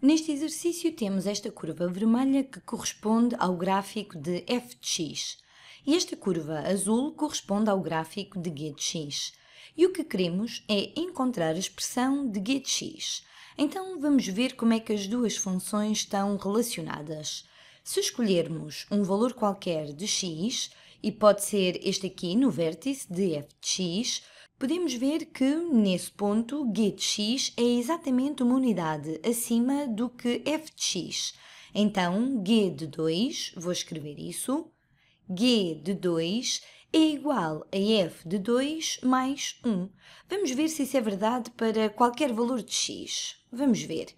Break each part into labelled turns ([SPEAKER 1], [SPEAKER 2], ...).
[SPEAKER 1] Neste exercício temos esta curva vermelha que corresponde ao gráfico de f de x e esta curva azul corresponde ao gráfico de g de x. E o que queremos é encontrar a expressão de g de x. Então vamos ver como é que as duas funções estão relacionadas. Se escolhermos um valor qualquer de x, e pode ser este aqui no vértice de f de x, Podemos ver que, nesse ponto, g de x é exatamente uma unidade acima do que f de x. Então, g de 2, vou escrever isso, g de 2 é igual a f de 2 mais 1. Vamos ver se isso é verdade para qualquer valor de x. Vamos ver.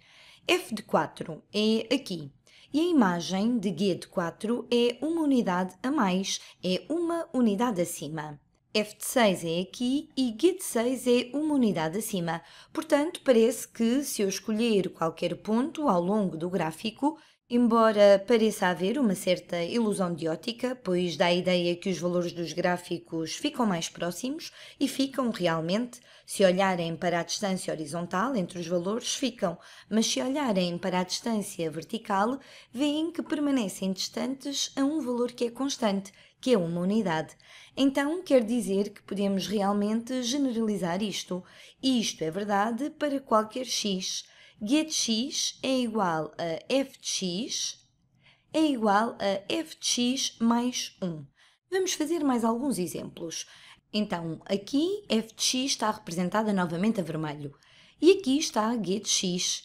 [SPEAKER 1] f de 4 é aqui. E a imagem de g de 4 é uma unidade a mais, é uma unidade acima f de 6 é aqui e g de 6 é uma unidade acima. Portanto, parece que se eu escolher qualquer ponto ao longo do gráfico, Embora pareça haver uma certa ilusão de ótica, pois dá a ideia que os valores dos gráficos ficam mais próximos e ficam realmente, se olharem para a distância horizontal entre os valores, ficam, mas se olharem para a distância vertical, veem que permanecem distantes a um valor que é constante, que é uma unidade. Então quer dizer que podemos realmente generalizar isto, e isto é verdade para qualquer x. GetX é igual a fx é igual a fx mais 1. Vamos fazer mais alguns exemplos. Então, aqui fx está representada novamente a vermelho e aqui está getx.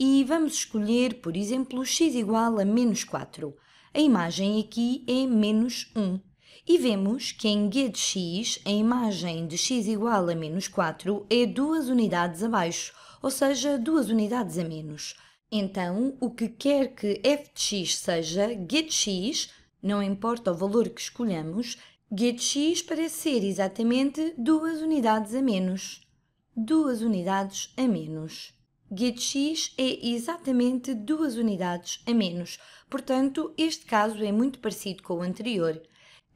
[SPEAKER 1] E vamos escolher, por exemplo, x igual a menos 4. A imagem aqui é menos 1. E vemos que em g de x, a imagem de x igual a menos 4 é duas unidades abaixo, ou seja, duas unidades a menos. Então, o que quer que f de x seja, g de x, não importa o valor que escolhamos, g de x parece ser exatamente duas unidades a menos. Duas unidades a menos. g de x é exatamente duas unidades a menos, portanto, este caso é muito parecido com o anterior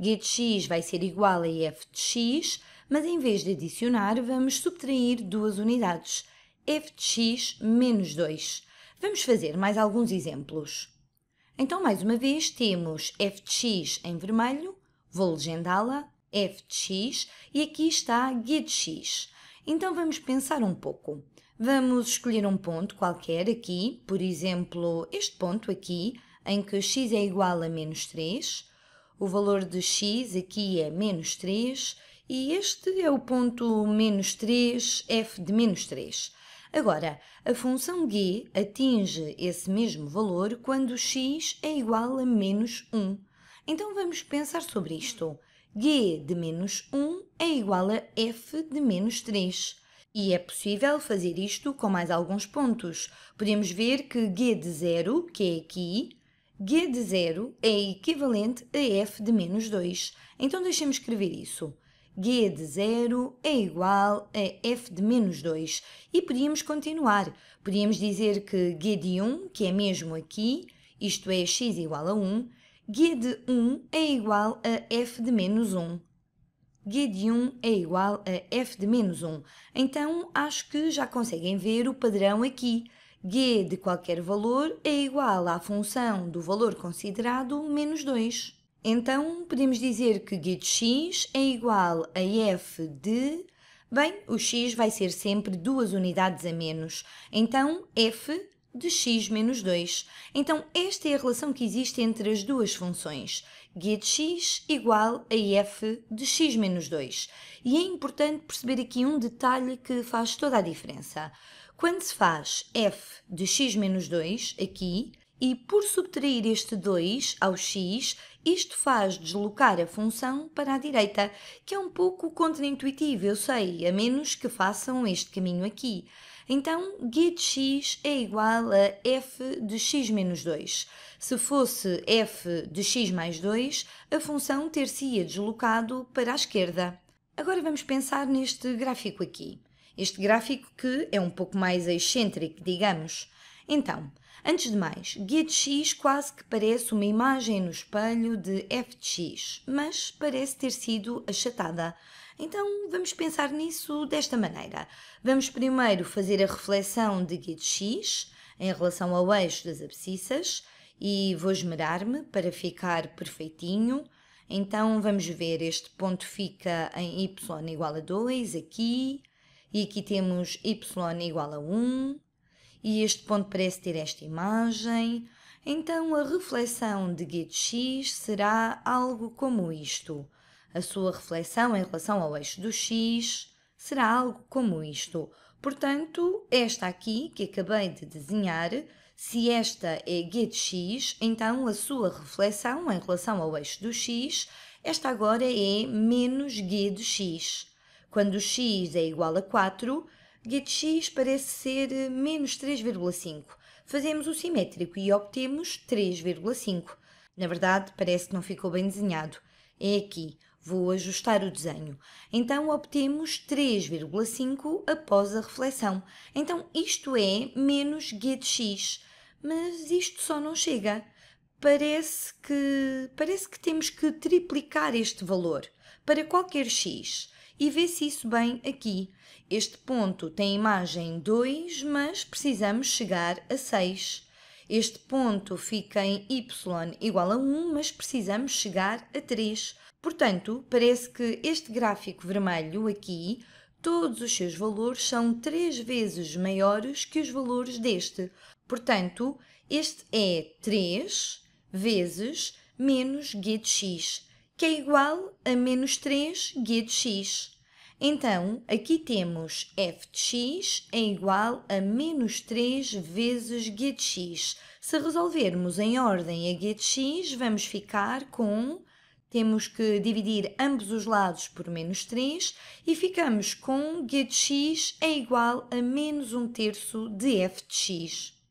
[SPEAKER 1] get x vai ser igual a f de x, mas em vez de adicionar, vamos subtrair duas unidades, f de x menos 2. Vamos fazer mais alguns exemplos. Então, mais uma vez, temos f de x em vermelho, vou legendá-la, f de x, e aqui está get x. Então, vamos pensar um pouco. Vamos escolher um ponto qualquer aqui, por exemplo, este ponto aqui, em que x é igual a menos 3, o valor de x aqui é menos 3 e este é o ponto menos 3, f de menos 3. Agora, a função g atinge esse mesmo valor quando x é igual a menos 1. Então vamos pensar sobre isto. g de menos 1 é igual a f de menos 3. E é possível fazer isto com mais alguns pontos. Podemos ver que g de 0, que é aqui, G de zero é equivalente a f de menos 2. Então deixemos escrever isso. G de zero é igual a f de menos 2. E podíamos continuar. Podíamos dizer que G de 1, que é mesmo aqui, isto é x igual a 1, G de 1 é igual a f de menos 1. G de 1 é igual a f de menos 1. Então, acho que já conseguem ver o padrão aqui g de qualquer valor é igual à função do valor considerado menos 2. Então, podemos dizer que g de x é igual a f de... Bem, o x vai ser sempre duas unidades a menos. Então, f de x menos 2. Então, esta é a relação que existe entre as duas funções, g de x igual a f de x menos 2. E é importante perceber aqui um detalhe que faz toda a diferença. Quando se faz f de x menos 2, aqui, e por subtrair este 2 ao x, isto faz deslocar a função para a direita, que é um pouco contraintuitivo, eu sei, a menos que façam este caminho aqui. Então, g de x é igual a f de x menos 2. Se fosse f de x mais 2, a função ter-se-ia deslocado para a esquerda. Agora vamos pensar neste gráfico aqui. Este gráfico que é um pouco mais excêntrico, digamos. Então, antes de mais, guia de X quase que parece uma imagem no espelho de f de x, mas parece ter sido achatada. Então vamos pensar nisso desta maneira. Vamos primeiro fazer a reflexão de guia de x em relação ao eixo das abscissas e vou esmerar-me para ficar perfeitinho. Então vamos ver, este ponto fica em y igual a 2 aqui, e aqui temos y igual a 1, e este ponto parece ter esta imagem, então a reflexão de Goethe X será algo como isto. A sua reflexão em relação ao eixo do X será algo como isto. Portanto, esta aqui que acabei de desenhar, se esta é Goethe X, então a sua reflexão em relação ao eixo do X, esta agora é menos de X. Quando X é igual a 4, GetX parece ser eh, menos 3,5. Fazemos o simétrico e obtemos 3,5. Na verdade, parece que não ficou bem desenhado. É aqui. Vou ajustar o desenho. Então obtemos 3,5 após a reflexão. Então isto é menos GetX. Mas isto só não chega. Parece que, parece que temos que triplicar este valor para qualquer x e vê-se isso bem aqui. Este ponto tem imagem 2, mas precisamos chegar a 6. Este ponto fica em y igual a 1, mas precisamos chegar a 3. Portanto, parece que este gráfico vermelho aqui, todos os seus valores são 3 vezes maiores que os valores deste. Portanto, este é 3 vezes menos g de x que é igual a menos 3 g de x. Então, aqui temos f de x é igual a menos 3 vezes g de x. Se resolvermos em ordem a g de x, vamos ficar com... Temos que dividir ambos os lados por menos 3 e ficamos com g de x é igual a menos 1 terço de f de x.